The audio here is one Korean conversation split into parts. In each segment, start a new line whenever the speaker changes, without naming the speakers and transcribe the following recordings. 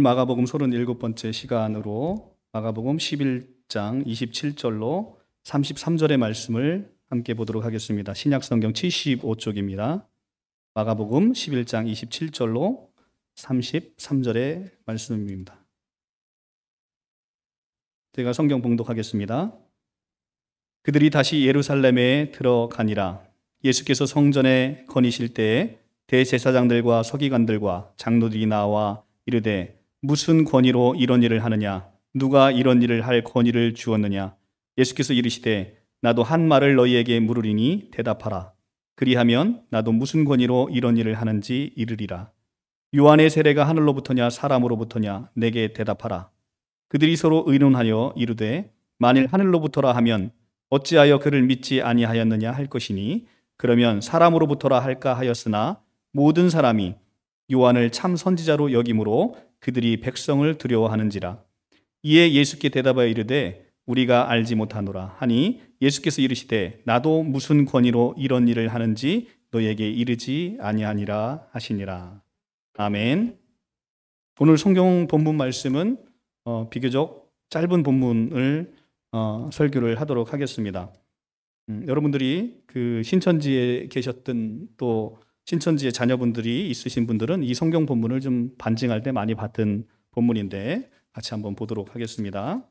오늘 마가복음 37번째 시간으로 마가복음 11장 27절로 33절의 말씀을 함께 보도록 하겠습니다. 신약 성경 75쪽입니다. 마가복음 11장 27절로 33절의 말씀입니다. 제가 성경 봉독하겠습니다. 그들이 다시 예루살렘에 들어가니라. 예수께서 성전에 거니실 때에 대제사장들과 서기관들과 장로들이 나와 이르되 무슨 권위로 이런 일을 하느냐? 누가 이런 일을 할 권위를 주었느냐? 예수께서 이르시되 나도 한 말을 너희에게 물으리니 대답하라. 그리하면 나도 무슨 권위로 이런 일을 하는지 이르리라. 요한의 세례가 하늘로부터냐 사람으로부터냐 내게 대답하라. 그들이 서로 의논하여 이르되 만일 하늘로부터라 하면 어찌하여 그를 믿지 아니하였느냐 할 것이니 그러면 사람으로부터라 할까 하였으나 모든 사람이 요한을 참 선지자로 여김으로 그들이 백성을 두려워하는지라. 이에 예수께 대답하여 이르되 우리가 알지 못하노라 하니 예수께서 이르시되 나도 무슨 권위로 이런 일을 하는지 너에게 이르지 아니하니라 하시니라. 아멘. 오늘 성경 본문 말씀은 어, 비교적 짧은 본문을 어, 설교를 하도록 하겠습니다. 음, 여러분들이 그 신천지에 계셨던 또 신천지의 자녀분들이 있으신 분들은 이 성경 본문을 좀 반증할 때 많이 봤던 본문인데 같이 한번 보도록 하겠습니다.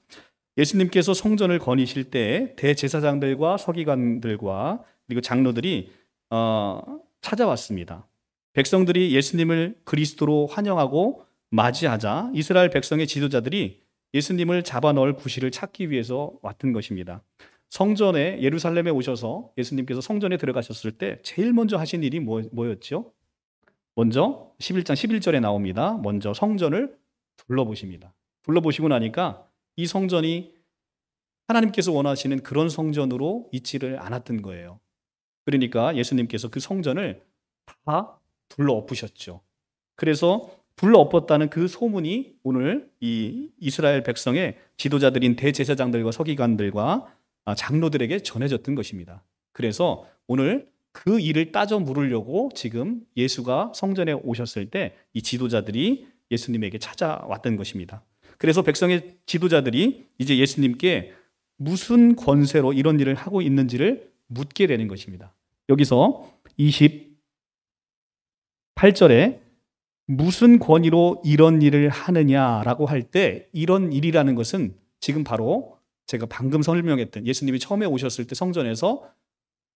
예수님께서 성전을 거니실 때 대제사장들과 서기관들과 그리고 장로들이 어, 찾아왔습니다. 백성들이 예수님을 그리스도로 환영하고 맞이하자 이스라엘 백성의 지도자들이 예수님을 잡아넣을 구실을 찾기 위해서 왔던 것입니다. 성전에 예루살렘에 오셔서 예수님께서 성전에 들어가셨을 때 제일 먼저 하신 일이 뭐, 뭐였죠? 먼저 11장 11절에 나옵니다. 먼저 성전을 둘러보십니다. 둘러보시고 나니까 이 성전이 하나님께서 원하시는 그런 성전으로 있지를 않았던 거예요. 그러니까 예수님께서 그 성전을 다 둘러엎으셨죠. 그래서 둘러엎었다는 그 소문이 오늘 이 이스라엘 백성의 지도자들인 대제사장들과 서기관들과 어, 장로들에게 전해졌던 것입니다. 그래서 오늘 그 일을 따져 물으려고 지금 예수가 성전에 오셨을 때 이 지도자들이 예수님에게 찾아왔던 것입니다. 그래서 백성의 지도자들이 이제 예수님께 무슨 권세로 이런 일을 하고 있는지를 묻게 되는 것입니다. 여기서 28절에 무슨 권위로 이런 일을 하느냐라고 할 때 이런 일이라는 것은 지금 바로 제가 방금 설명했던 예수님이 처음에 오셨을 때 성전에서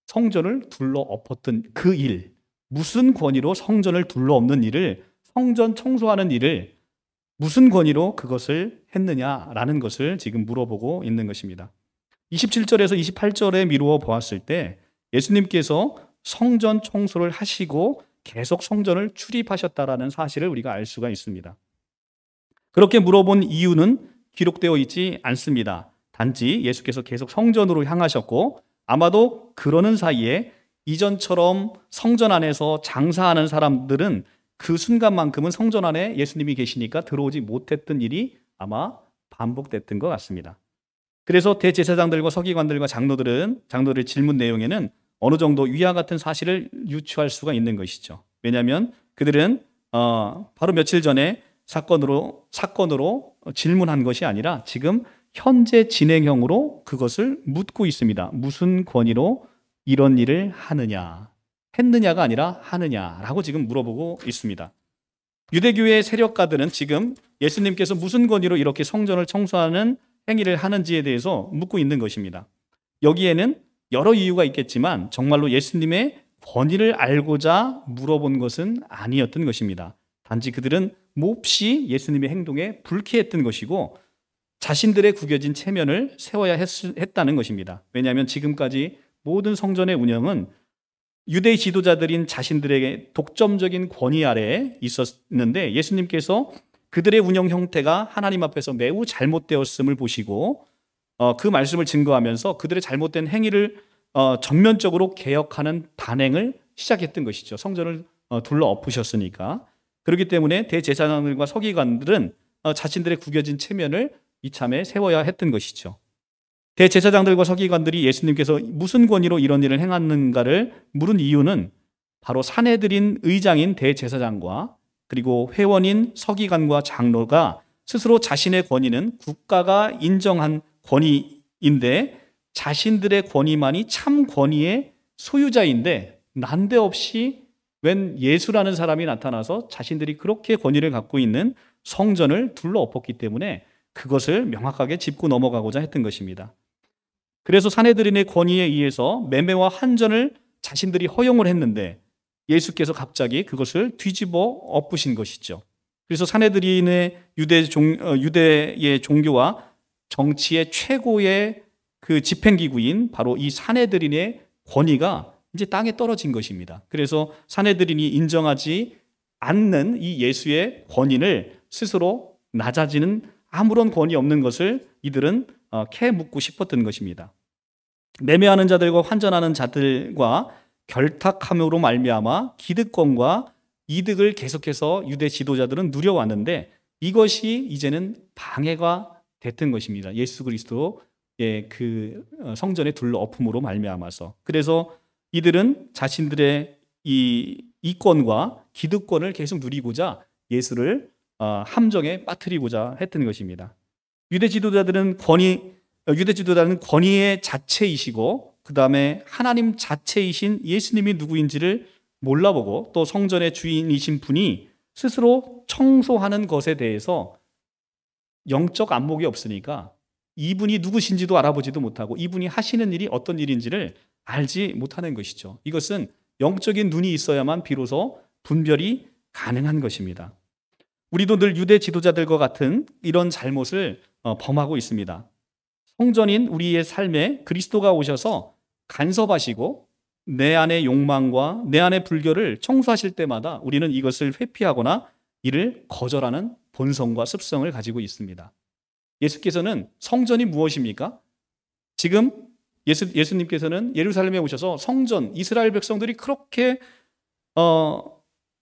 성전을 둘러 엎었던 그 일, 무슨 권위로 성전을 둘러 엎는 일을 성전 청소하는 일을 무슨 권위로 그것을 했느냐라는 것을 지금 물어보고 있는 것입니다. 27절에서 28절에 미루어 보았을 때 예수님께서 성전 청소를 하시고 계속 성전을 출입하셨다라는 사실을 우리가 알 수가 있습니다. 그렇게 물어본 이유는 기록되어 있지 않습니다. 단지 예수께서 계속 성전으로 향하셨고 아마도 그러는 사이에 이전처럼 성전 안에서 장사하는 사람들은 그 순간만큼은 성전 안에 예수님이 계시니까 들어오지 못했던 일이 아마 반복됐던 것 같습니다. 그래서 대제사장들과 서기관들과 장로들은 장로들의 질문 내용에는 어느 정도 위와 같은 사실을 유추할 수가 있는 것이죠. 왜냐하면 그들은 어, 바로 며칠 전에 사건으로 사건으로 질문한 것이 아니라 지금 현재 진행형으로 그것을 묻고 있습니다. 무슨 권위로 이런 일을 하느냐. 했느냐가 아니라 하느냐라고 지금 물어보고 있습니다. 유대교의 세력가들은 지금 예수님께서 무슨 권위로 이렇게 성전을 청소하는 행위를 하는지에 대해서 묻고 있는 것입니다. 여기에는 여러 이유가 있겠지만 정말로 예수님의 권위를 알고자 물어본 것은 아니었던 것입니다. 단지 그들은 몹시 예수님의 행동에 불쾌했던 것이고 자신들의 구겨진 체면을 세워야 했, 했다는 것입니다. 왜냐하면 지금까지 모든 성전의 운영은 유대 지도자들인 자신들에게 독점적인 권위 아래에 있었는데 예수님께서 그들의 운영 형태가 하나님 앞에서 매우 잘못되었음을 보시고 어, 그 말씀을 증거하면서 그들의 잘못된 행위를 전면적으로 어, 개혁하는 단행을 시작했던 것이죠. 성전을 어, 둘러 엎으셨으니까. 그렇기 때문에 대제사장들과 서기관들은 자신들의 구겨진 체면을 이참에 세워야 했던 것이죠. 대제사장들과 서기관들이 예수님께서 무슨 권위로 이런 일을 행하는가를 물은 이유는 바로 사내들인 의장인 대제사장과 그리고 회원인 서기관과 장로가 스스로 자신의 권위는 국가가 인정한 권위인데 자신들의 권위만이 참 권위의 소유자인데 난데없이 웬 예수라는 사람이 나타나서 자신들이 그렇게 권위를 갖고 있는 성전을 둘러엎었기 때문에 그것을 명확하게 짚고 넘어가고자 했던 것입니다. 그래서 사내들인의 권위에 의해서 매매와 한전을 자신들이 허용을 했는데 예수께서 갑자기 그것을 뒤집어 엎으신 것이죠. 그래서 사내들인의 유대 종, 어, 유대의 종교와 정치의 최고의 그 집행기구인 바로 이 사내들인의 권위가 이제 땅에 떨어진 것입니다. 그래서 사내들인이 인정하지 않는 이 예수의 권위를 스스로 낮아지는 아무런 권위 없는 것을 이들은 어, 캐묻고 싶었던 것입니다. 매매하는 자들과 환전하는 자들과 결탁함으로 말미암아 기득권과 이득을 계속해서 유대 지도자들은 누려왔는데 이것이 이제는 방해가 됐던 것입니다. 예수 그리스도의 그 어, 성전의 둘러엎음으로 말미암아서 그래서 이들은 자신들의 이 이권과 기득권을 계속 누리고자 예수를 어, 함정에 빠뜨리고자 했던 것입니다. 유대 지도자들은 권위 어, 유대 지도자는 권위의 자체이시고 그 다음에 하나님 자체이신 예수님이 누구인지를 몰라보고 또 성전의 주인이신 분이 스스로 청소하는 것에 대해서 영적 안목이 없으니까 이분이 누구신지도 알아보지도 못하고 이분이 하시는 일이 어떤 일인지를 알지 못하는 것이죠. 이것은 영적인 눈이 있어야만 비로소 분별이 가능한 것입니다. 우리도 늘 유대 지도자들과 같은 이런 잘못을 어, 범하고 있습니다. 성전인 우리의 삶에 그리스도가 오셔서 간섭하시고 내 안의 욕망과 내 안의 불교를 청소하실 때마다 우리는 이것을 회피하거나 이를 거절하는 본성과 습성을 가지고 있습니다. 예수께서는 성전이 무엇입니까? 지금 예수, 예수님께서는 예루살렘에 오셔서 성전, 이스라엘 백성들이 그렇게 어,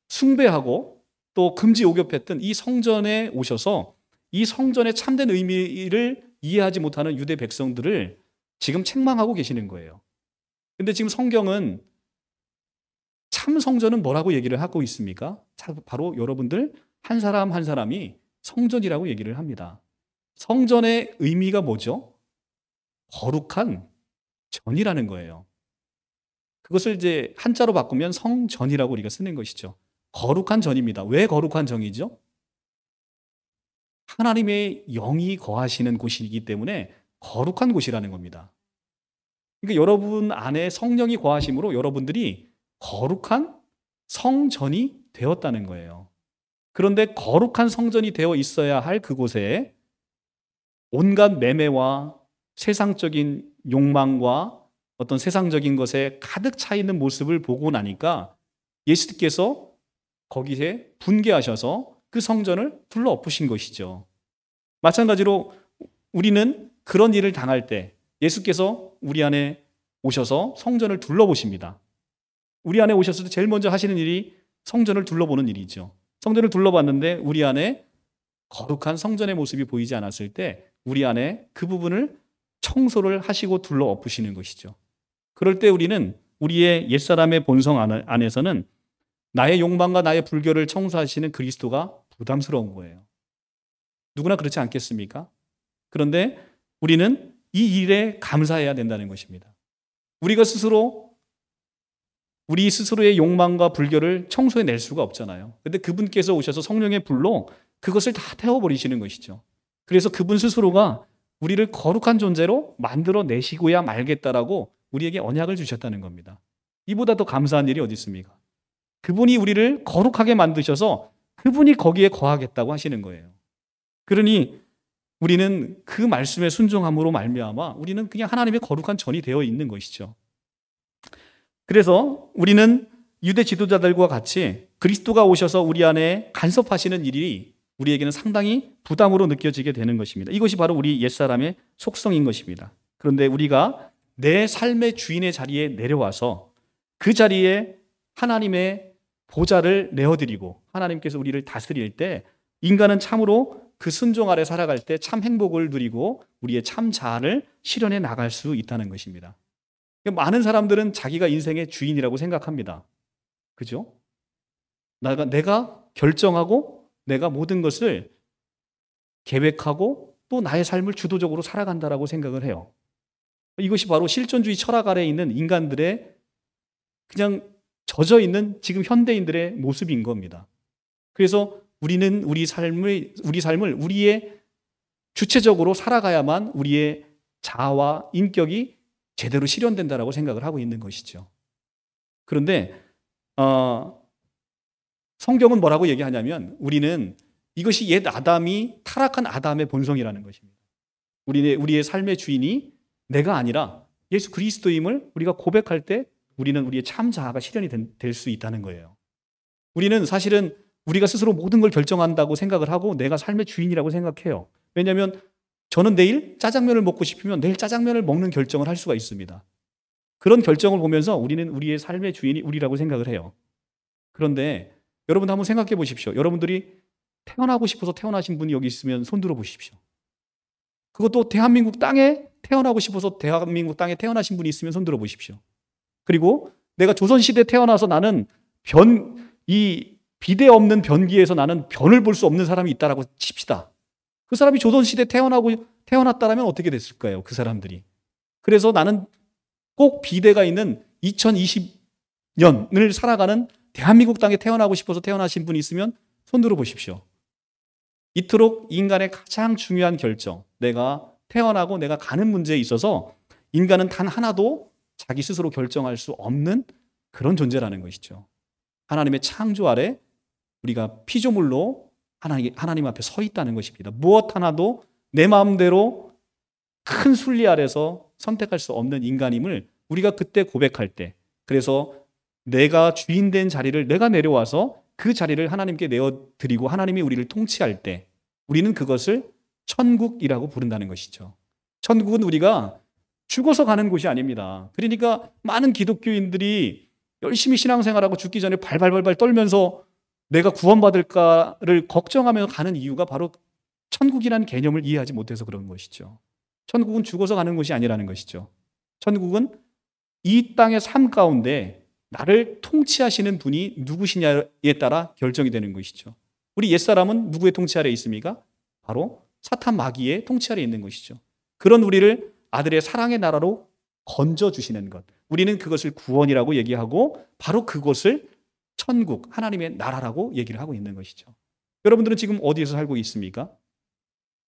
숭배하고 또 금지 오겹했던 이 성전에 오셔서 이 성전의 참된 의미를 이해하지 못하는 유대 백성들을 지금 책망하고 계시는 거예요. 근데 지금 성경은 참 성전은 뭐라고 얘기를 하고 있습니까? 바로 여러분들 한 사람 한 사람이 성전이라고 얘기를 합니다. 성전의 의미가 뭐죠? 거룩한 전이라는 거예요. 그것을 이제 한자로 바꾸면 성전이라고 우리가 쓰는 것이죠. 거룩한 전입니다. 왜 거룩한 정이죠? 하나님의 영이 거하시는 곳이기 때문에 거룩한 곳이라는 겁니다. 그러니까 여러분 안에 성령이 거하심으로 여러분들이 거룩한 성전이 되었다는 거예요. 그런데 거룩한 성전이 되어 있어야 할 그곳에 온갖 매매와 세상적인 욕망과 어떤 세상적인 것에 가득 차 있는 모습을 보고 나니까 예수께서 거기에 분개하셔서 그 성전을 둘러엎으신 것이죠. 마찬가지로 우리는 그런 일을 당할 때 예수께서 우리 안에 오셔서 성전을 둘러보십니다. 우리 안에 오셨을 때 제일 먼저 하시는 일이 성전을 둘러보는 일이죠. 성전을 둘러봤는데 우리 안에 거룩한 성전의 모습이 보이지 않았을 때 우리 안에 그 부분을 청소를 하시고 둘러엎으시는 것이죠. 그럴 때 우리는 우리의 옛사람의 본성 안에서는 나의 욕망과 나의 불교를 청소하시는 그리스도가 부담스러운 거예요. 누구나 그렇지 않겠습니까? 그런데 우리는 이 일에 감사해야 된다는 것입니다. 우리가 스스로 우리 스스로의 욕망과 불교를 청소해 낼 수가 없잖아요. 근데 그분께서 오셔서 성령의 불로 그것을 다 태워 버리시는 것이죠. 그래서 그분 스스로가 우리를 거룩한 존재로 만들어 내시고야 말겠다라고 우리에게 언약을 주셨다는 겁니다. 이보다 더 감사한 일이 어디 있습니까? 그분이 우리를 거룩하게 만드셔서 그분이 거기에 거하겠다고 하시는 거예요. 그러니 우리는 그 말씀에 순종함으로 말미암아 우리는 그냥 하나님의 거룩한 전이 되어 있는 것이죠. 그래서 우리는 유대 지도자들과 같이 그리스도가 오셔서 우리 안에 간섭하시는 일이 우리에게는 상당히 부담으로 느껴지게 되는 것입니다. 이것이 바로 우리 옛사람의 속성인 것입니다. 그런데 우리가 내 삶의 주인의 자리에 내려와서 그 자리에 하나님의 보좌를 내어드리고 하나님께서 우리를 다스릴 때 인간은 참으로 그 순종 아래 살아갈 때 참 행복을 누리고 우리의 참 자아를 실현해 나갈 수 있다는 것입니다. 그러니까 많은 사람들은 자기가 인생의 주인이라고 생각합니다. 그죠? 내가, 내가 결정하고 내가 모든 것을 계획하고 또 나의 삶을 주도적으로 살아간다라고 생각을 해요. 이것이 바로 실존주의 철학 아래에 있는 인간들의 그냥 젖어 있는 지금 현대인들의 모습인 겁니다. 그래서 우리는 우리 삶을 우리 삶을 우리의 주체적으로 살아가야만 우리의 자아와 인격이 제대로 실현된다라고 생각을 하고 있는 것이죠. 그런데 어, 성경은 뭐라고 얘기하냐면 우리는 이것이 옛 아담이 타락한 아담의 본성이라는 것입니다. 우리의 우리의 삶의 주인이 내가 아니라 예수 그리스도임을 우리가 고백할 때 우리는 우리의 참 자아가 실현이 될 수 있다는 거예요. 우리는 사실은 우리가 스스로 모든 걸 결정한다고 생각을 하고 내가 삶의 주인이라고 생각해요. 왜냐하면 저는 내일 짜장면을 먹고 싶으면 내일 짜장면을 먹는 결정을 할 수가 있습니다. 그런 결정을 보면서 우리는 우리의 삶의 주인이 우리라고 생각을 해요. 그런데 여러분 한번 생각해 보십시오. 여러분들이 태어나고 싶어서 태어나신 분이 여기 있으면 손 들어 보십시오. 그것도 대한민국 땅에 태어나고 싶어서 대한민국 땅에 태어나신 분이 있으면 손 들어 보십시오. 그리고 내가 조선시대 에 태어나서 나는 변, 이 비대 없는 변기에서 나는 변을 볼 수 없는 사람이 있다라고 칩시다. 그 사람이 조선시대 태어나고 태어났다라면 어떻게 됐을까요? 그 사람들이. 그래서 나는 꼭 비대가 있는 2020년을 살아가는 대한민국 땅에 태어나고 싶어서 태어나신 분이 있으면 손 들어 보십시오. 이토록 인간의 가장 중요한 결정, 내가 태어나고 내가 가는 문제에 있어서 인간은 단 하나도 자기 스스로 결정할 수 없는 그런 존재라는 것이죠. 하나님의 창조 아래 우리가 피조물로 하나님, 앞에 서 있다는 것입니다. 무엇 하나도 내 마음대로 큰 순리 아래서 선택할 수 없는 인간임을 우리가 그때 고백할 때 그래서 내가 주인된 자리를 내가 내려와서 그 자리를 하나님께 내어드리고 하나님이 우리를 통치할 때 우리는 그것을 천국이라고 부른다는 것이죠. 천국은 우리가 죽어서 가는 곳이 아닙니다. 그러니까 많은 기독교인들이 열심히 신앙생활하고 죽기 전에 발발발발 떨면서 내가 구원받을까를 걱정하며 가는 이유가 바로 천국이라는 개념을 이해하지 못해서 그런 것이죠. 천국은 죽어서 가는 곳이 아니라는 것이죠. 천국은 이 땅의 삶 가운데 나를 통치하시는 분이 누구시냐에 따라 결정이 되는 것이죠. 우리 옛사람은 누구의 통치 아래 에 있습니까? 바로 사탄 마귀의 통치 아래 에 있는 것이죠. 그런 우리를 아들의 사랑의 나라로 건져주시는 것. 우리는 그것을 구원이라고 얘기하고 바로 그것을 천국, 하나님의 나라라고 얘기를 하고 있는 것이죠. 여러분들은 지금 어디에서 살고 있습니까?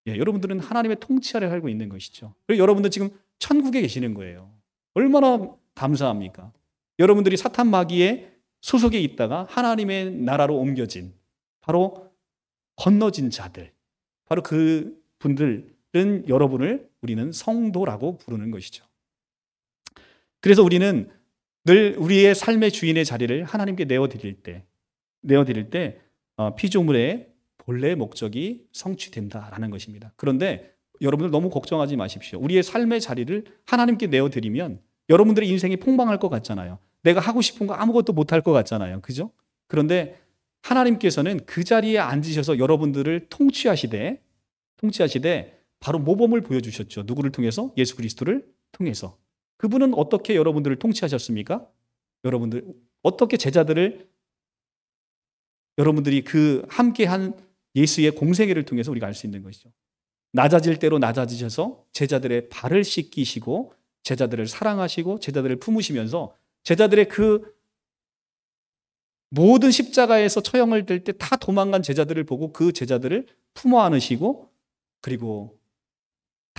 예, 여러분들은 하나님의 통치 아래 살고 있는 것이죠. 그리고 여러분들 지금 천국에 계시는 거예요. 얼마나 감사합니까? 여러분들이 사탄 마귀의 소속에 있다가 하나님의 나라로 옮겨진 바로 건너진 자들, 바로 그 분들 여러분을 우리는 성도라고 부르는 것이죠. 그래서 우리는 늘 우리의 삶의 주인의 자리를 하나님께 내어 드릴 때 내어 드릴 때 어, 피조물의 본래 목적이 성취된다라는 것입니다. 그런데 여러분들 너무 걱정하지 마십시오. 우리의 삶의 자리를 하나님께 내어 드리면 여러분들의 인생이 폭망할 것 같잖아요. 내가 하고 싶은 거 아무것도 못할 것 같잖아요. 그죠? 그런데 하나님께서는 그 자리에 앉으셔서 여러분들을 통치하시되 통치하시되 바로 모범을 보여주셨죠. 누구를 통해서? 예수 그리스도를 통해서. 그분은 어떻게 여러분들을 통치하셨습니까? 여러분들 어떻게 제자들을 여러분들이 그 함께한 예수의 공생애를 통해서 우리가 알 수 있는 것이죠. 낮아질 대로 낮아지셔서 제자들의 발을 씻기시고 제자들을 사랑하시고 제자들을 품으시면서 제자들의 그 모든 십자가에서 처형을 될 때 다 도망간 제자들을 보고 그 제자들을 품어 안으시고 그리고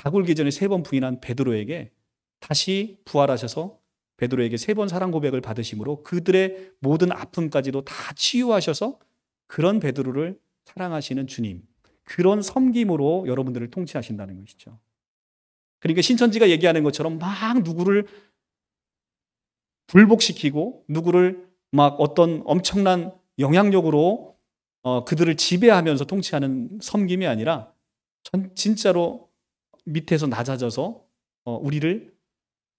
닭 울기 전에 세 번 부인한 베드로에게 다시 부활하셔서 베드로에게 세 번 사랑 고백을 받으심으로 그들의 모든 아픔까지도 다 치유하셔서 그런 베드로를 사랑하시는 주님 그런 섬김으로 여러분들을 통치하신다는 것이죠. 그러니까 신천지가 얘기하는 것처럼 막 누구를 불복시키고 누구를 막 어떤 엄청난 영향력으로 어, 그들을 지배하면서 통치하는 섬김이 아니라 전 진짜로 밑에서 낮아져서 어, 우리를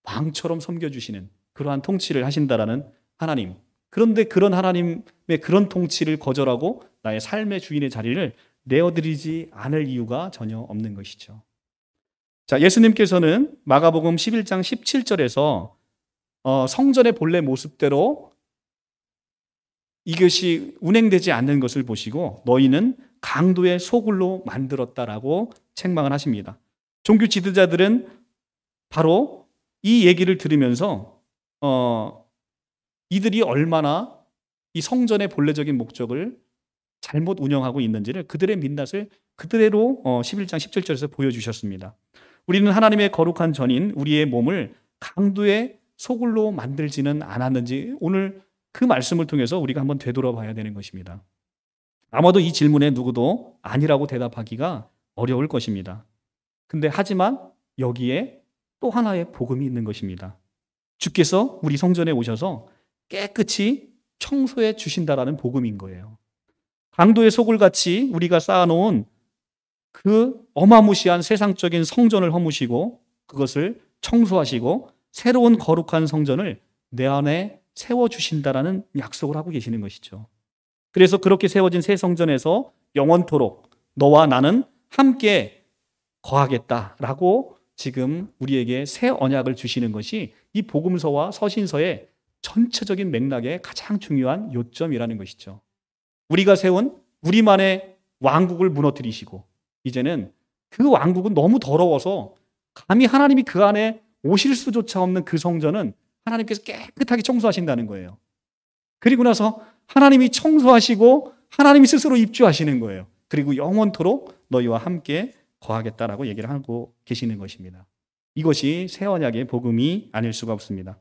왕처럼 섬겨주시는 그러한 통치를 하신다라는 하나님. 그런데 그런 하나님의 그런 통치를 거절하고 나의 삶의 주인의 자리를 내어드리지 않을 이유가 전혀 없는 것이죠. 자, 예수님께서는 마가복음 11장 17절에서 어, 성전의 본래 모습대로 이것이 운행되지 않는 것을 보시고 너희는 강도의 소굴로 만들었다라고 책망을 하십니다. 종교 지도자들은 바로 이 얘기를 들으면서 어, 이들이 얼마나 이 성전의 본래적인 목적을 잘못 운영하고 있는지를 그들의 민낯을 그대로 어, 11장 17절에서 보여주셨습니다. 우리는 하나님의 거룩한 전인 우리의 몸을 강도의 소굴로 만들지는 않았는지 오늘 그 말씀을 통해서 우리가 한번 되돌아봐야 되는 것입니다. 아마도 이 질문에 누구도 아니라고 대답하기가 어려울 것입니다. 근데 하지만 여기에 또 하나의 복음이 있는 것입니다. 주께서 우리 성전에 오셔서 깨끗이 청소해 주신다라는 복음인 거예요. 강도의 속을 같이 우리가 쌓아놓은 그 어마무시한 세상적인 성전을 허무시고 그것을 청소하시고 새로운 거룩한 성전을 내 안에 세워주신다라는 약속을 하고 계시는 것이죠. 그래서 그렇게 세워진 새 성전에서 영원토록 너와 나는 함께 거하겠다라고 지금 우리에게 새 언약을 주시는 것이 이 복음서와 서신서의 전체적인 맥락의 가장 중요한 요점이라는 것이죠. 우리가 세운 우리만의 왕국을 무너뜨리시고 이제는 그 왕국은 너무 더러워서 감히 하나님이 그 안에 오실 수조차 없는 그 성전은 하나님께서 깨끗하게 청소하신다는 거예요. 그리고 나서 하나님이 청소하시고 하나님이 스스로 입주하시는 거예요. 그리고 영원토록 너희와 함께 거하겠다라고 얘기를 하고 계시는 것입니다. 이것이 새 언약의 복음이 아닐 수가 없습니다.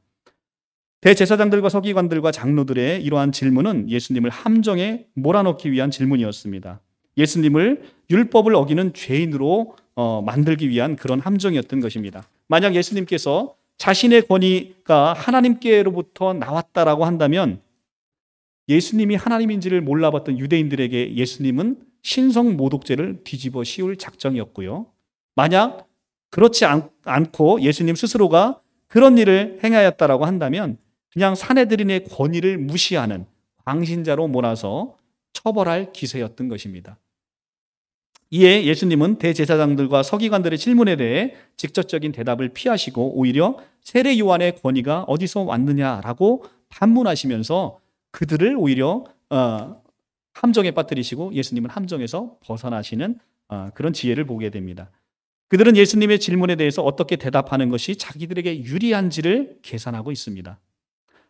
대제사장들과 서기관들과 장로들의 이러한 질문은 예수님을 함정에 몰아넣기 위한 질문이었습니다. 예수님을 율법을 어기는 죄인으로 어, 만들기 위한 그런 함정이었던 것입니다. 만약 예수님께서 자신의 권위가 하나님께로부터 나왔다라고 한다면 예수님이 하나님인지를 몰라봤던 유대인들에게 예수님은 신성 모독죄를 뒤집어 씌울 작정이었고요. 만약 그렇지 않, 고 예수님 스스로가 그런 일을 행하였다라고 한다면 그냥 사내들인의 권위를 무시하는 광신자로 몰아서 처벌할 기세였던 것입니다. 이에 예수님은 대제사장들과 서기관들의 질문에 대해 직접적인 대답을 피하시고 오히려 세례 요한의 권위가 어디서 왔느냐라고 반문하시면서 그들을 오히려 어, 함정에 빠뜨리시고 예수님은 함정에서 벗어나시는 아, 그런 지혜를 보게 됩니다. 그들은 예수님의 질문에 대해서 어떻게 대답하는 것이 자기들에게 유리한지를 계산하고 있습니다.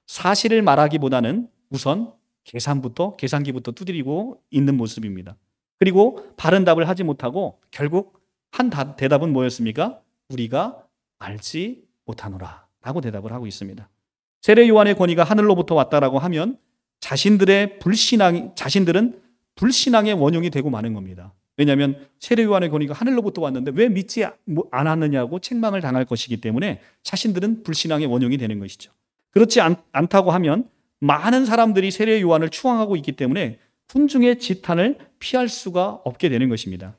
사실을 말하기보다는 우선 계산부터 계산기부터 두드리고 있는 모습입니다. 그리고 바른 답을 하지 못하고 결국 한 대답은 뭐였습니까? 우리가 알지 못하노라 라고 대답을 하고 있습니다. 세례 요한의 권위가 하늘로부터 왔다라고 하면 자신들의 불신앙, 자신들은 불신앙의 원흉이 되고 마는 겁니다. 왜냐하면 세례요한의 권위가 하늘로부터 왔는데 왜 믿지 않았느냐고 책망을 당할 것이기 때문에 자신들은 불신앙의 원흉이 되는 것이죠. 그렇지 않, 다고 하면 많은 사람들이 세례요한을 추앙하고 있기 때문에 군중의 지탄을 피할 수가 없게 되는 것입니다.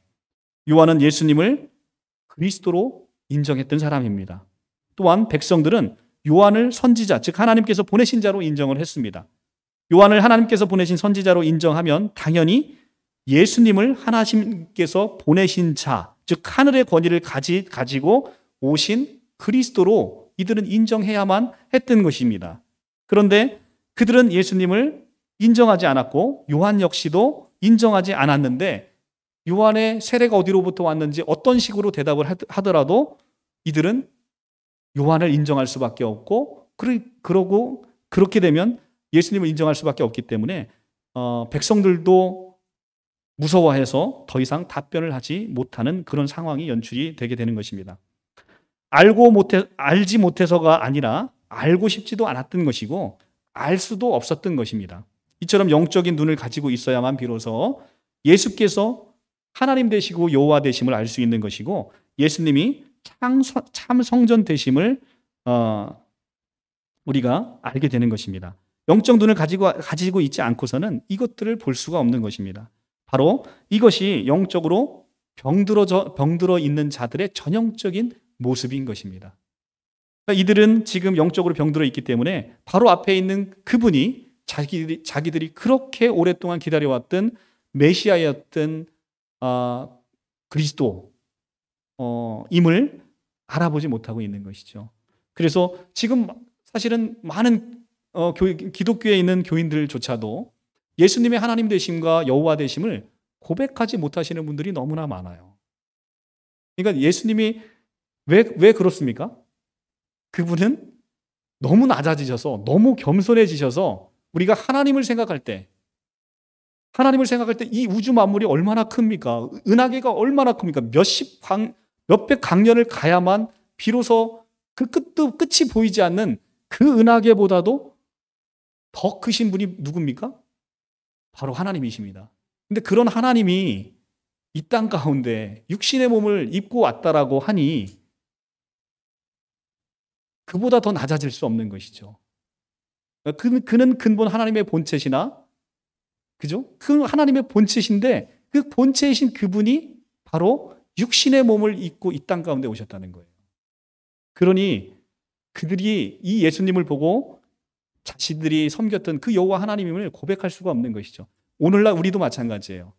요한은 예수님을 그리스도로 인정했던 사람입니다. 또한 백성들은 요한을 선지자, 즉 하나님께서 보내신 자로 인정을 했습니다. 요한을 하나님께서 보내신 선지자로 인정하면 당연히 예수님을 하나님께서 보내신 자, 즉 하늘의 권위를 가지, 가지고 오신 그리스도로 이들은 인정해야만 했던 것입니다. 그런데 그들은 예수님을 인정하지 않았고 요한 역시도 인정하지 않았는데 요한의 세례가 어디로부터 왔는지 어떤 식으로 대답을 하더라도 이들은 요한을 인정할 수밖에 없고 그러고 그렇게 되면 예수님을 인정할 수밖에 없기 때문에 어, 백성들도 무서워해서 더 이상 답변을 하지 못하는 그런 상황이 연출이 되게 되는 것입니다. 알고 못해 알지 못해서가 아니라 알고 싶지도 않았던 것이고 알 수도 없었던 것입니다. 이처럼 영적인 눈을 가지고 있어야만 비로소 예수께서 하나님 되시고 여호와 되심을 알 수 있는 것이고 예수님이 참, 성전 되심을 어, 우리가 알게 되는 것입니다. 영적 눈을 가지고, 가지고 있지 않고서는 이것들을 볼 수가 없는 것입니다. 바로 이것이 영적으로 병들어져, 병들어 있는 자들의 전형적인 모습인 것입니다. 그러니까 이들은 지금 영적으로 병들어 있기 때문에 바로 앞에 있는 그분이 자기들이, 자기들이 그렇게 오랫동안 기다려왔던 메시아였던 어, 그리스도, 어, 임을 알아보지 못하고 있는 것이죠. 그래서 지금 사실은 많은 어, 기독교에 있는 교인들조차도 예수님의 하나님 되심과 여호와 되심을 고백하지 못하시는 분들이 너무나 많아요. 그러니까 예수님이 왜, 왜 그렇습니까? 그분은 너무 낮아지셔서 너무 겸손해지셔서 우리가 하나님을 생각할 때 하나님을 생각할 때 이 우주 만물이 얼마나 큽니까? 은하계가 얼마나 큽니까? 몇십 강, 몇백 강년을 가야만 비로소 그 끝도 끝이 보이지 않는 그 은하계보다도 더 크신 분이 누굽니까? 바로 하나님이십니다. 근데 그런 하나님이 이 땅 가운데 육신의 몸을 입고 왔다라고 하니 그보다 더 낮아질 수 없는 것이죠. 그, 그는 근본 하나님의 본체시나, 그죠? 그 하나님의 본체신데 그 본체이신 그분이 바로 육신의 몸을 입고 이 땅 가운데 오셨다는 거예요. 그러니 그들이 이 예수님을 보고 자신들이 섬겼던 그 여호와 하나님임을 고백할 수가 없는 것이죠. 오늘날 우리도 마찬가지예요.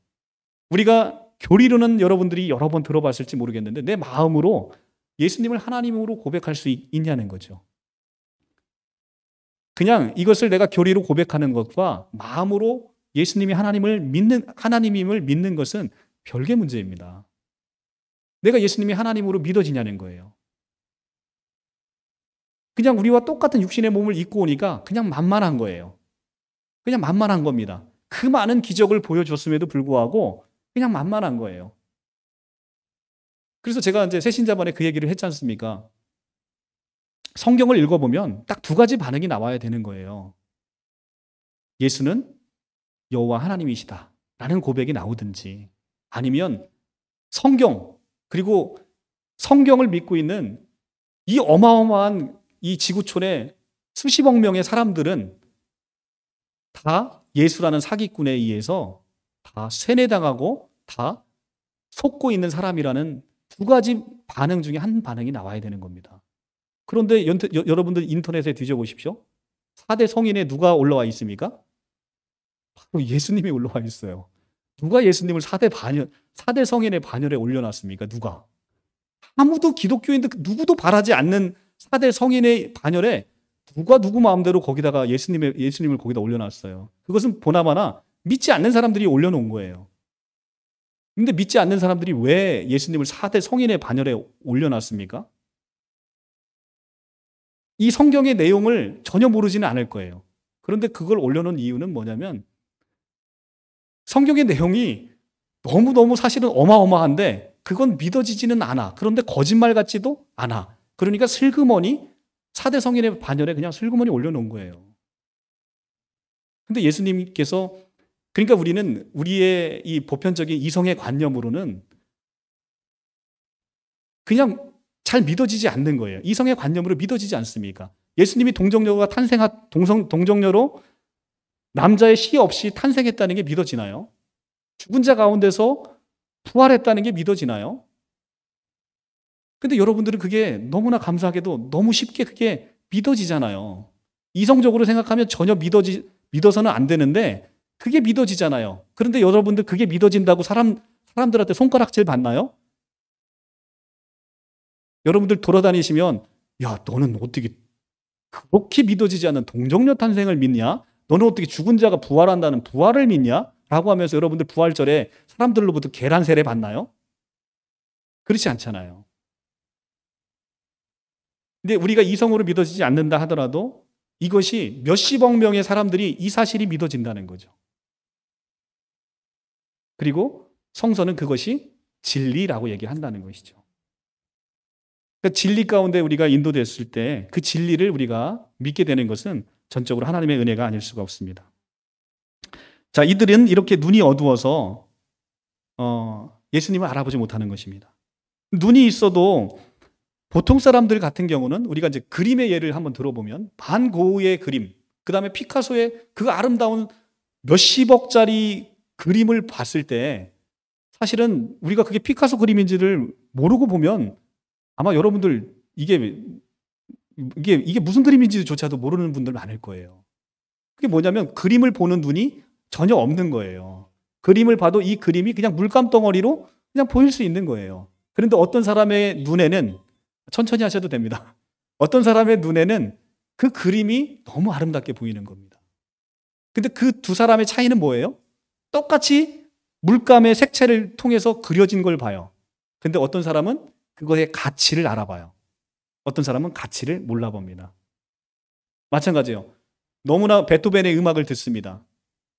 우리가 교리로는 여러분들이 여러 번 들어봤을지 모르겠는데 내 마음으로 예수님을 하나님으로 고백할 수 있냐는 거죠. 그냥 이것을 내가 교리로 고백하는 것과 마음으로 예수님이 하나님을 믿는 하나님임을 믿는 것은 별개 문제입니다. 내가 예수님이 하나님으로 믿어지냐는 거예요. 그냥 우리와 똑같은 육신의 몸을 입고 오니까 그냥 만만한 거예요. 그냥 만만한 겁니다. 그 많은 기적을 보여줬음에도 불구하고 그냥 만만한 거예요. 그래서 제가 이제 새신자반에 그 얘기를 했지 않습니까? 성경을 읽어보면 딱 두 가지 반응이 나와야 되는 거예요. 예수는 여호와 하나님이시다. 라는 고백이 나오든지 아니면 성경 그리고 성경을 믿고 있는 이 어마어마한 이 지구촌에 수십억 명의 사람들은 다 예수라는 사기꾼에 의해서 다 세뇌당하고 다 속고 있는 사람이라는 두 가지 반응 중에 한 반응이 나와야 되는 겁니다. 그런데 연트, 여, 러분들 인터넷에 뒤져보십시오. 4대 성인에 누가 올라와 있습니까? 바로 예수님이 올라와 있어요. 누가 예수님을 4대 반열, 4대 성인의 반열에 올려놨습니까? 누가? 아무도 기독교인들 누구도 바라지 않는 4대 성인의 반열에 누가 누구 마음대로 거기다가 예수님의, 예수님을 거기다 올려놨어요. 그것은 보나마나 믿지 않는 사람들이 올려놓은 거예요. 근데 믿지 않는 사람들이 왜 예수님을 4대 성인의 반열에 올려놨습니까? 이 성경의 내용을 전혀 모르지는 않을 거예요. 그런데 그걸 올려놓은 이유는 뭐냐면 성경의 내용이 너무너무 사실은 어마어마한데 그건 믿어지지는 않아. 그런데 거짓말 같지도 않아. 그러니까 슬그머니 사대 성인의 반열에 그냥 슬그머니 올려놓은 거예요. 근데 예수님께서 그러니까 우리는 우리의 이 보편적인 이성의 관념으로는 그냥 잘 믿어지지 않는 거예요. 이성의 관념으로 믿어지지 않습니까? 예수님이 동정녀가 탄생한 동성 동정녀로 남자의 시 없이 탄생했다는 게 믿어지나요? 죽은 자 가운데서 부활했다는 게 믿어지나요? 근데 여러분들은 그게 너무나 감사하게도 너무 쉽게 그게 믿어지잖아요. 이성적으로 생각하면 전혀 믿어지, 믿어서는 안 되는데 그게 믿어지잖아요. 그런데 여러분들 그게 믿어진다고 사람, 사람들한테 손가락질 받나요? 여러분들 돌아다니시면 야, 너는 어떻게 그렇게 믿어지지 않는 동정녀 탄생을 믿냐? 너는 어떻게 죽은 자가 부활한다는 부활을 믿냐? 라고 하면서 여러분들 부활절에 사람들로부터 계란 세례 받나요? 그렇지 않잖아요. 근데 우리가 이성으로 믿어지지 않는다 하더라도 이것이 몇십억 명의 사람들이 이 사실이 믿어진다는 거죠. 그리고 성서는 그것이 진리라고 얘기한다는 것이죠. 그러니까 진리 가운데 우리가 인도됐을 때 그 진리를 우리가 믿게 되는 것은 전적으로 하나님의 은혜가 아닐 수가 없습니다. 자, 이들은 이렇게 눈이 어두워서 어, 예수님을 알아보지 못하는 것입니다. 눈이 있어도 보통 사람들 같은 경우는 우리가 이제 그림의 예를 한번 들어보면 반고의 그림, 그 다음에 피카소의 그 아름다운 몇십억짜리 그림을 봤을 때 사실은 우리가 그게 피카소 그림인지를 모르고 보면 아마 여러분들 이게 이게 이게 무슨 그림인지조차도 모르는 분들 많을 거예요. 그게 뭐냐면 그림을 보는 눈이 전혀 없는 거예요. 그림을 봐도 이 그림이 그냥 물감 덩어리로 그냥 보일 수 있는 거예요. 그런데 어떤 사람의 눈에는 천천히 하셔도 됩니다. 어떤 사람의 눈에는 그 그림이 너무 아름답게 보이는 겁니다. 근데 그 두 사람의 차이는 뭐예요? 똑같이 물감의 색채를 통해서 그려진 걸 봐요. 근데 어떤 사람은 그거의 가치를 알아봐요. 어떤 사람은 가치를 몰라봅니다. 마찬가지예요. 너무나 베토벤의 음악을 듣습니다.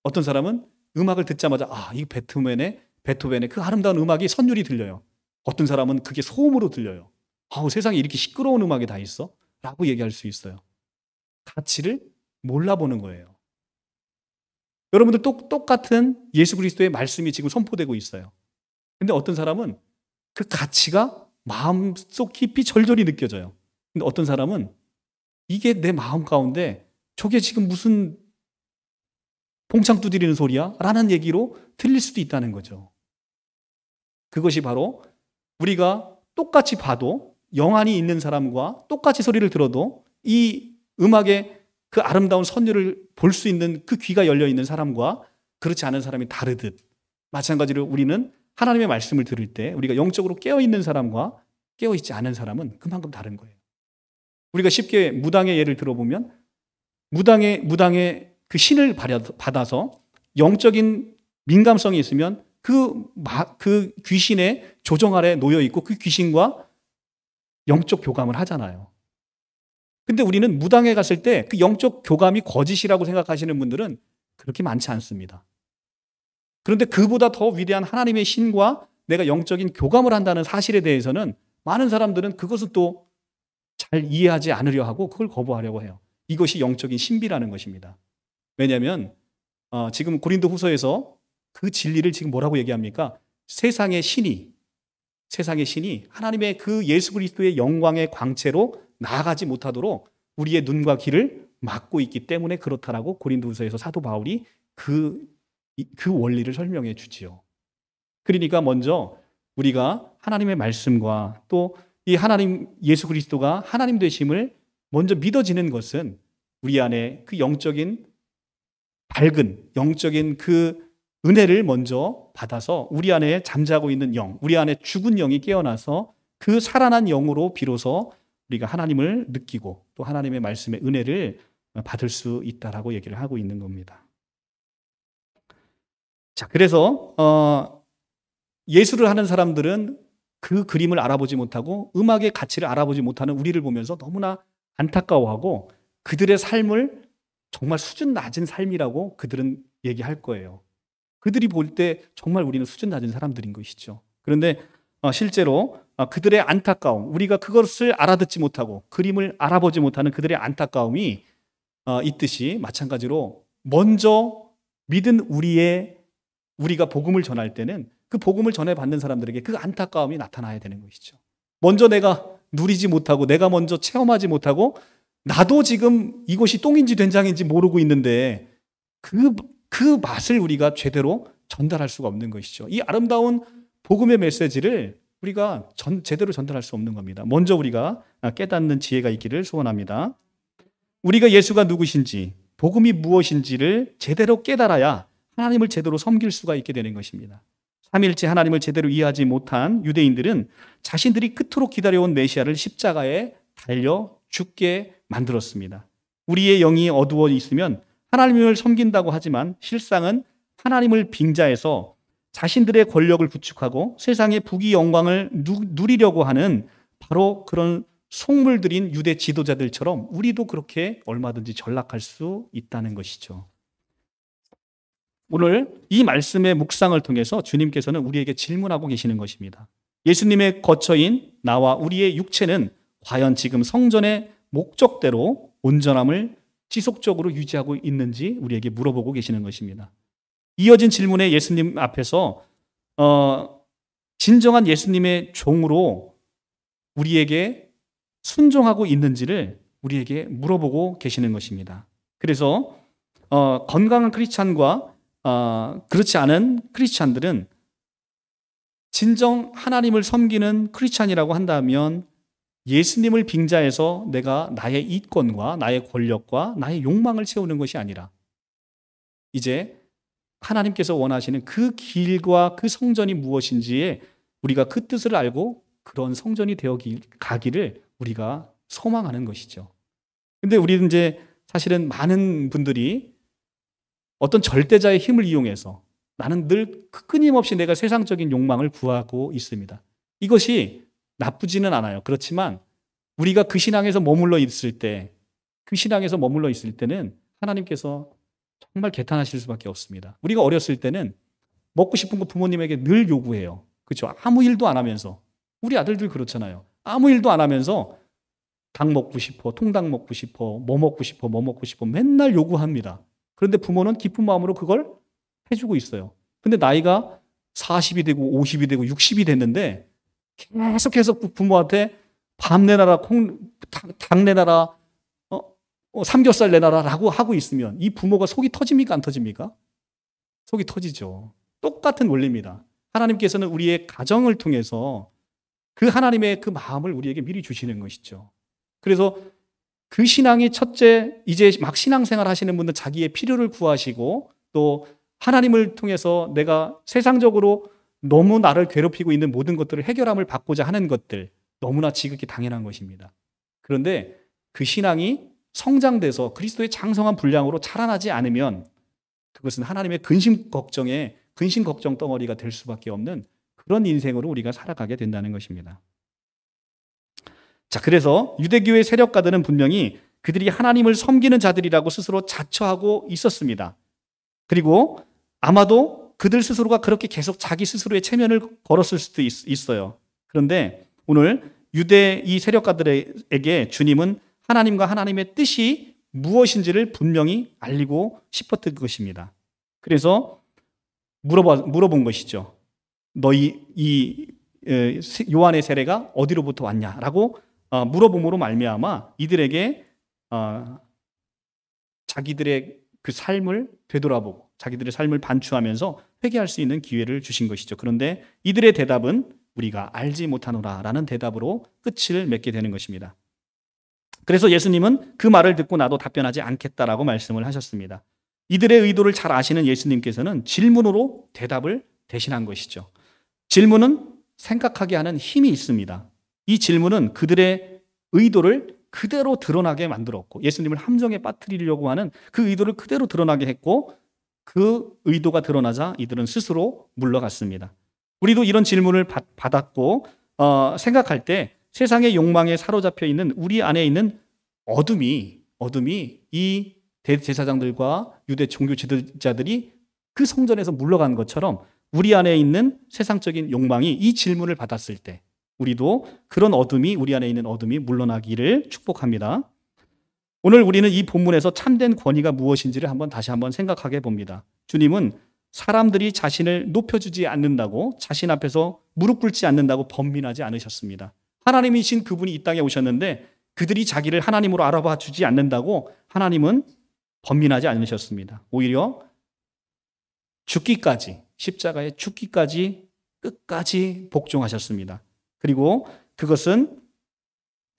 어떤 사람은 음악을 듣자마자 아, 이 베토벤의 베토벤의 그 아름다운 음악이 선율이 들려요. 어떤 사람은 그게 소음으로 들려요. 아우 세상에 이렇게 시끄러운 음악이 다 있어? 라고 얘기할 수 있어요. 가치를 몰라보는 거예요. 여러분들 똑, 똑같은 예수 그리스도의 말씀이 지금 선포되고 있어요. 근데 어떤 사람은 그 가치가 마음속 깊이 절절히 느껴져요. 근데 어떤 사람은 이게 내 마음 가운데 저게 지금 무슨 봉창 두드리는 소리야? 라는 얘기로 들릴 수도 있다는 거죠. 그것이 바로 우리가 똑같이 봐도 영안이 있는 사람과 똑같이 소리를 들어도 이 음악의 그 아름다운 선율을 볼 수 있는 그 귀가 열려 있는 사람과 그렇지 않은 사람이 다르듯 마찬가지로 우리는 하나님의 말씀을 들을 때 우리가 영적으로 깨어 있는 사람과 깨어 있지 않은 사람은 그만큼 다른 거예요. 우리가 쉽게 무당의 예를 들어보면 무당의 무당의 그 신을 받아서 영적인 민감성이 있으면 그, 그 귀신의 조정 아래 놓여 있고 그 귀신과 영적 교감을 하잖아요. 근데 우리는 무당에 갔을 때 그 영적 교감이 거짓이라고 생각하시는 분들은 그렇게 많지 않습니다. 그런데 그보다 더 위대한 하나님의 신과 내가 영적인 교감을 한다는 사실에 대해서는 많은 사람들은 그것을 또 잘 이해하지 않으려 하고 그걸 거부하려고 해요. 이것이 영적인 신비라는 것입니다. 왜냐하면 어, 지금 고린도 후서에서 그 진리를 지금 뭐라고 얘기합니까? 세상의 신이 세상의 신이 하나님의 그 예수 그리스도의 영광의 광채로 나아가지 못하도록 우리의 눈과 귀를 막고 있기 때문에 그렇다라고 고린도서에서 사도 바울이 그, 그 원리를 설명해 주지요. 그러니까 먼저 우리가 하나님의 말씀과 또 이 하나님 예수 그리스도가 하나님 되심을 먼저 믿어지는 것은 우리 안에 그 영적인 밝은 영적인 그 은혜를 먼저 받아서 우리 안에 잠자고 있는 영, 우리 안에 죽은 영이 깨어나서 그 살아난 영으로 비로소 우리가 하나님을 느끼고 또 하나님의 말씀의 은혜를 받을 수 있다라고 얘기를 하고 있는 겁니다. 자, 그래서 어, 예술을 하는 사람들은 그 그림을 알아보지 못하고 음악의 가치를 알아보지 못하는 우리를 보면서 너무나 안타까워하고 그들의 삶을 정말 수준 낮은 삶이라고 그들은 얘기할 거예요. 그들이 볼 때 정말 우리는 수준 낮은 사람들인 것이죠. 그런데 어, 실제로 어, 그들의 안타까움, 우리가 그것을 알아듣지 못하고 그림을 알아보지 못하는 그들의 안타까움이 있듯이 어, 마찬가지로 먼저 믿은 우리의 우리가 복음을 전할 때는 그 복음을 전해 받는 사람들에게 그 안타까움이 나타나야 되는 것이죠. 먼저 내가 누리지 못하고 내가 먼저 체험하지 못하고 나도 지금 이것이 똥인지 된장인지 모르고 있는데 그그 맛을 우리가 제대로 전달할 수가 없는 것이죠. 이 아름다운 복음의 메시지를 우리가 전, 제대로 전달할 수 없는 겁니다. 먼저 우리가 깨닫는 지혜가 있기를 소원합니다. 우리가 예수가 누구신지, 복음이 무엇인지를 제대로 깨달아야 하나님을 제대로 섬길 수가 있게 되는 것입니다. 3일째 하나님을 제대로 이해하지 못한 유대인들은 자신들이 끝으로 기다려온 메시아를 십자가에 달려 죽게 만들었습니다. 우리의 영이 어두워 있으면 하나님을 섬긴다고 하지만 실상은 하나님을 빙자해서 자신들의 권력을 구축하고 세상의 부귀 영광을 누리려고 하는 바로 그런 속물들인 유대 지도자들처럼 우리도 그렇게 얼마든지 전락할 수 있다는 것이죠. 오늘 이 말씀의 묵상을 통해서 주님께서는 우리에게 질문하고 계시는 것입니다. 예수님의 거처인 나와 우리의 육체는 과연 지금 성전의 목적대로 온전함을 지속적으로 유지하고 있는지 우리에게 물어보고 계시는 것입니다. 이어진 질문에 예수님 앞에서 어, 진정한 예수님의 종으로 우리에게 순종하고 있는지를 우리에게 물어보고 계시는 것입니다. 그래서 어, 건강한 크리스찬과 어, 그렇지 않은 크리스찬들은 진정 하나님을 섬기는 크리스찬이라고 한다면 예수님을 빙자해서 내가 나의 이권과 나의 권력과 나의 욕망을 채우는 것이 아니라 이제 하나님께서 원하시는 그 길과 그 성전이 무엇인지에 우리가 그 뜻을 알고 그런 성전이 되어 가기를 우리가 소망하는 것이죠. 근데 우리는 이제 사실은 많은 분들이 어떤 절대자의 힘을 이용해서 나는 늘 끊임없이 내가 세상적인 욕망을 구하고 있습니다. 이것이 나쁘지는 않아요. 그렇지만 우리가 그 신앙에서 머물러 있을 때, 그 신앙에서 머물러 있을 때는 하나님께서 정말 개탄하실 수밖에 없습니다. 우리가 어렸을 때는 먹고 싶은 거 부모님에게 늘 요구해요. 그렇죠? 아무 일도 안 하면서 우리 아들들 그렇잖아요. 아무 일도 안 하면서 닭 먹고 싶어, 통닭 먹고 싶어, 뭐 먹고 싶어, 뭐 먹고 싶어 맨날 요구합니다. 그런데 부모는 깊은 마음으로 그걸 해주고 있어요. 근데 나이가 40이 되고 50이 되고 60이 됐는데 계속해서 부모한테 밤 내놔라, 콩, 닭, 닭 내놔라, 어, 어, 삼겹살 내놔라라고 하고 있으면 이 부모가 속이 터집니까? 안 터집니까? 속이 터지죠. 똑같은 원리입니다. 하나님께서는 우리의 가정을 통해서 그 하나님의 그 마음을 우리에게 미리 주시는 것이죠. 그래서 그 신앙이 첫째, 이제 막 신앙생활 하시는 분들 자기의 필요를 구하시고 또 하나님을 통해서 내가 세상적으로 너무 나를 괴롭히고 있는 모든 것들을 해결함을 받고자 하는 것들 너무나 지극히 당연한 것입니다. 그런데 그 신앙이 성장돼서 그리스도의 장성한 분량으로 자라나지 않으면 그것은 하나님의 근심 걱정에 근심 걱정 덩어리가 될 수밖에 없는 그런 인생으로 우리가 살아가게 된다는 것입니다. 자, 그래서 유대교의 세력가들은 분명히 그들이 하나님을 섬기는 자들이라고 스스로 자처하고 있었습니다. 그리고 아마도 그들 스스로가 그렇게 계속 자기 스스로의 체면을 걸었을 수도 있, 어요 그런데 오늘 유대 이 세력가들에게 주님은 하나님과 하나님의 뜻이 무엇인지를 분명히 알리고 싶었던 것입니다. 그래서 물어봐, 물어본 것이죠. 너희 이 요한의 세례가 어디로부터 왔냐라고 어, 물어봄으로 말미암아 이들에게 어, 자기들의 그 삶을 되돌아보고 자기들의 삶을 반추하면서 회개할 수 있는 기회를 주신 것이죠. 그런데 이들의 대답은 우리가 알지 못하노라라는 대답으로 끝을 맺게 되는 것입니다. 그래서 예수님은 그 말을 듣고 나도 답변하지 않겠다라고 말씀을 하셨습니다. 이들의 의도를 잘 아시는 예수님께서는 질문으로 대답을 대신한 것이죠. 질문은 생각하게 하는 힘이 있습니다. 이 질문은 그들의 의도를 그대로 드러나게 만들었고 예수님을 함정에 빠뜨리려고 하는 그 의도를 그대로 드러나게 했고 그 의도가 드러나자 이들은 스스로 물러갔습니다. 우리도 이런 질문을 받, 았고 어, 생각할 때 세상의 욕망에 사로잡혀 있는 우리 안에 있는 어둠이 어둠이 이 대제사장들과 유대 종교 지도자들이 그 성전에서 물러간 것처럼 우리 안에 있는 세상적인 욕망이 이 질문을 받았을 때 우리도 그런 어둠이 우리 안에 있는 어둠이 물러나기를 축복합니다. 오늘 우리는 이 본문에서 참된 권위가 무엇인지를 한번 다시 한번 생각하게 봅니다. 주님은 사람들이 자신을 높여주지 않는다고 자신 앞에서 무릎 꿇지 않는다고 범민하지 않으셨습니다. 하나님이신 그분이 이 땅에 오셨는데 그들이 자기를 하나님으로 알아봐 주지 않는다고 하나님은 범민하지 않으셨습니다. 오히려 죽기까지 십자가에 죽기까지 끝까지 복종하셨습니다. 그리고 그것은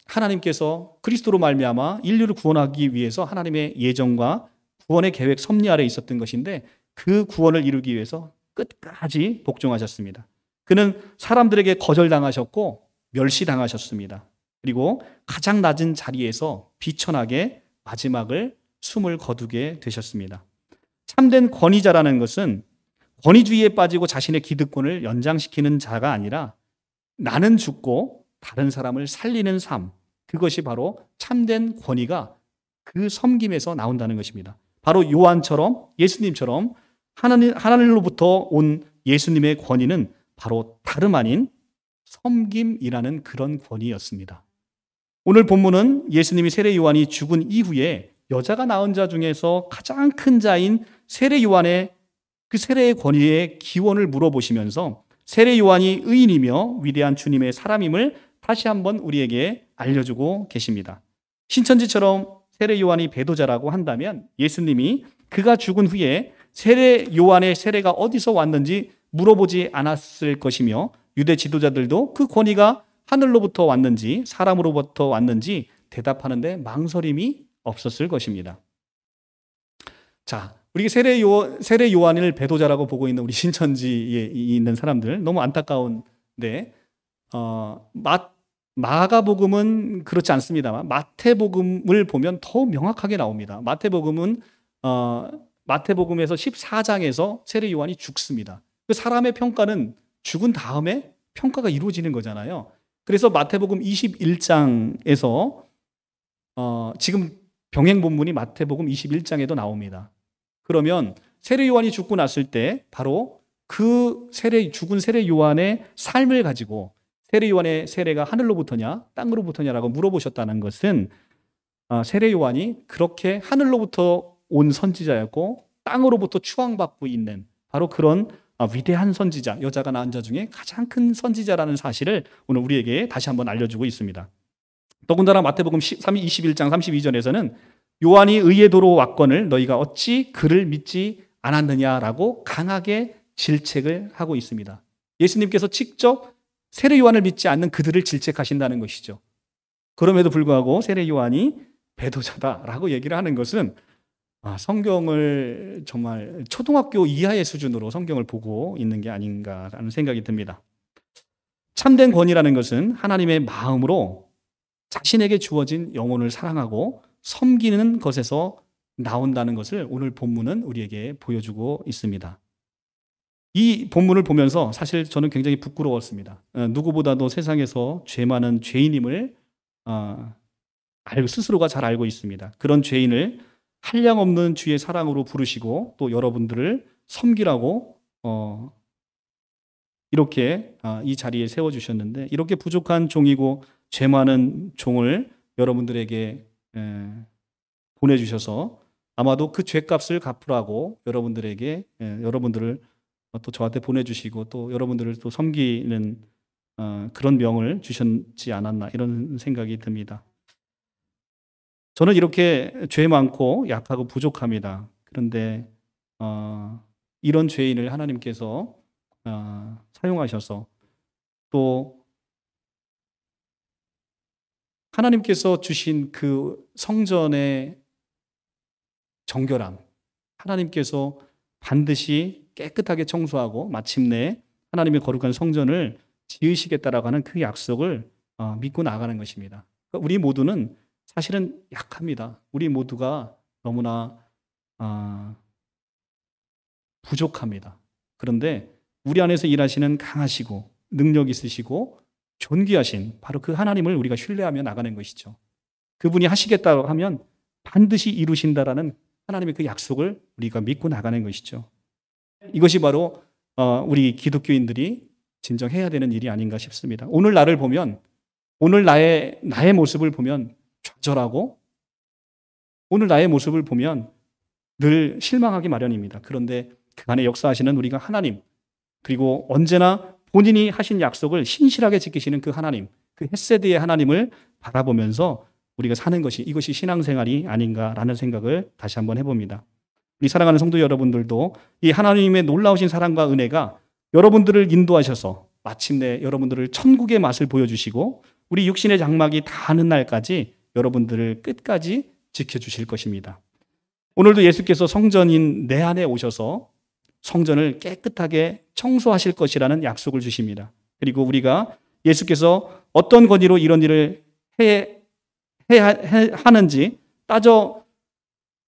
하나님께서 그리스도로 말미암아 인류를 구원하기 위해서 하나님의 예정과 구원의 계획 섭리 아래 있었던 것인데 그 구원을 이루기 위해서 끝까지 복종하셨습니다. 그는 사람들에게 거절당하셨고 멸시당하셨습니다. 그리고 가장 낮은 자리에서 비천하게 마지막을 숨을 거두게 되셨습니다. 참된 권위자라는 것은 권위주의에 빠지고 자신의 기득권을 연장시키는 자가 아니라 나는 죽고 다른 사람을 살리는 삶. 그것이 바로 참된 권위가 그 섬김에서 나온다는 것입니다. 바로 요한처럼 예수님처럼 하나님, 하나님으로부터 온 예수님의 권위는 바로 다름 아닌 섬김이라는 그런 권위였습니다. 오늘 본문은 예수님이 세례 요한이 죽은 이후에 여자가 낳은 자 중에서 가장 큰 자인 세례 요한의 그 세례의 권위의 기원을 물어보시면서 세례 요한이 의인이며 위대한 주님의 사람임을 다시 한번 우리에게 알려주고 계십니다. 신천지처럼 세례 요한이 배도자라고 한다면 예수님이 그가 죽은 후에 세례 요한의 세례가 어디서 왔는지 물어보지 않았을 것이며 유대 지도자들도 그 권위가 하늘로부터 왔는지 사람으로부터 왔는지 대답하는데 망설임이 없었을 것입니다. 자, 우리 세례 요한, 세례 요한을 배도자라고 보고 있는 우리 신천지에 있는 사람들 너무 안타까운데 어, 마, 마가복음은 그렇지 않습니다만 마태복음을 보면 더 명확하게 나옵니다. 마태복음은 어, 마태복음에서 14장에서 세례 요한이 죽습니다. 그 사람의 평가는 죽은 다음에 평가가 이루어지는 거잖아요. 그래서 마태복음 21장에서 어, 지금 병행 본문이 마태복음 21장에도 나옵니다. 그러면 세례 요한이 죽고 났을 때 바로 그 세례 죽은 세례 요한의 삶을 가지고 세례 요한의 세례가 하늘로부터냐 땅으로부터냐라고 물어보셨다는 것은 아, 세례 요한이 그렇게 하늘로부터 온 선지자였고 땅으로부터 추앙받고 있는 바로 그런 아, 위대한 선지자 여자가 낳은 자 중에 가장 큰 선지자라는 사실을 오늘 우리에게 다시 한번 알려주고 있습니다. 더군다나 마태복음 3 21장 32절에서는 요한이 의의 도로 왔건을 너희가 어찌 그를 믿지 않았느냐라고 강하게 질책을 하고 있습니다. 예수님께서 직접 세례 요한을 믿지 않는 그들을 질책하신다는 것이죠. 그럼에도 불구하고 세례 요한이 배도자다라고 얘기를 하는 것은 아, 성경을 정말 초등학교 이하의 수준으로 성경을 보고 있는 게 아닌가라는 생각이 듭니다. 참된 권위라는 것은 하나님의 마음으로 자신에게 주어진 영혼을 사랑하고 섬기는 것에서 나온다는 것을 오늘 본문은 우리에게 보여주고 있습니다. 이 본문을 보면서 사실 저는 굉장히 부끄러웠습니다. 어, 누구보다도 세상에서 죄 많은 죄인임을 어, 스스로가 잘 알고 있습니다. 그런 죄인을 한량 없는 주의 사랑으로 부르시고 또 여러분들을 섬기라고 어, 이렇게 아, 이 자리에 세워주셨는데 이렇게 부족한 종이고 죄 많은 종을 여러분들에게 예, 보내주셔서 아마도 그 죄값을 갚으라고 여러분들에게 예, 여러분들을 또 저한테 보내주시고 또 여러분들을 또 섬기는 어, 그런 명을 주셨지 않았나 이런 생각이 듭니다. 저는 이렇게 죄 많고 약하고 부족합니다. 그런데 어, 이런 죄인을 하나님께서 어, 사용하셔서 또 하나님께서 주신 그 성전의 정결함, 하나님께서 반드시 깨끗하게 청소하고 마침내 하나님의 거룩한 성전을 지으시겠다라고 하는 그 약속을 어, 믿고 나가는 것입니다. 그러니까 우리 모두는 사실은 약합니다. 우리 모두가 너무나 아, 부족합니다. 그런데 우리 안에서 일하시는 강하시고 능력 있으시고 존귀하신 바로 그 하나님을 우리가 신뢰하며 나가는 것이죠. 그분이 하시겠다고 하면 반드시 이루신다라는 하나님의 그 약속을 우리가 믿고 나가는 것이죠. 이것이 바로 어, 우리 기독교인들이 진정해야 되는 일이 아닌가 싶습니다. 오늘 나를 보면 오늘 나의 나의 모습을 보면 좌절하고 오늘 나의 모습을 보면 늘 실망하기 마련입니다. 그런데 그 안에 역사하시는 우리가 하나님 그리고 언제나 본인이 하신 약속을 신실하게 지키시는 그 하나님, 그 햇세드의 하나님을 바라보면서 우리가 사는 것이 이것이 신앙생활이 아닌가라는 생각을 다시 한번 해봅니다. 우리 사랑하는 성도 여러분들도 이 하나님의 놀라우신 사랑과 은혜가 여러분들을 인도하셔서 마침내 여러분들을 천국의 맛을 보여주시고 우리 육신의 장막이 다하는 날까지 여러분들을 끝까지 지켜주실 것입니다. 오늘도 예수께서 성전인 내 안에 오셔서 성전을 깨끗하게 청소하실 것이라는 약속을 주십니다. 그리고 우리가 예수께서 어떤 권위로 이런 일을 해, 해, 해 하는지 따져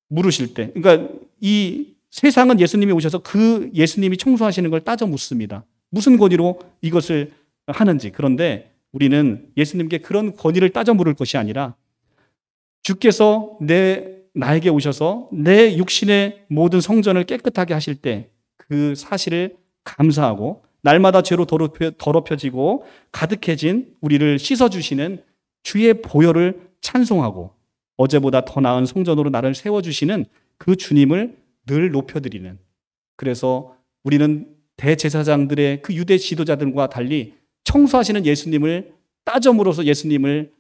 물으실 때, 그러니까 이 세상은 예수님이 오셔서 그 예수님이 청소하시는 걸 따져 묻습니다. 무슨 권위로 이것을 하는지. 그런데 우리는 예수님께 그런 권위를 따져 물을 것이 아니라 주께서 내 나에게 오셔서 내 육신의 모든 성전을 깨끗하게 하실 때그 사실을 감사하고 날마다 죄로 더럽혀, 지고 가득해진 우리를 씻어주시는 주의 보혈을 찬송하고 어제보다 더 나은 성전으로 나를 세워주시는 그 주님을 늘 높여드리는 그래서 우리는 대제사장들의 그 유대 지도자들과 달리 청소하시는 예수님을 따져물어서 예수님을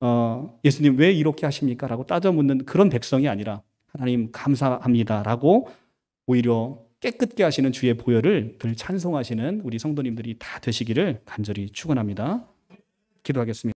어, 예수님 왜 이렇게 하십니까? 라고 따져 묻는 그런 백성이 아니라 하나님 감사합니다. 라고 오히려 깨끗게 하시는 주의 보혈을 늘 찬송하시는 우리 성도님들이 다 되시기를 간절히 축원합니다. 기도하겠습니다.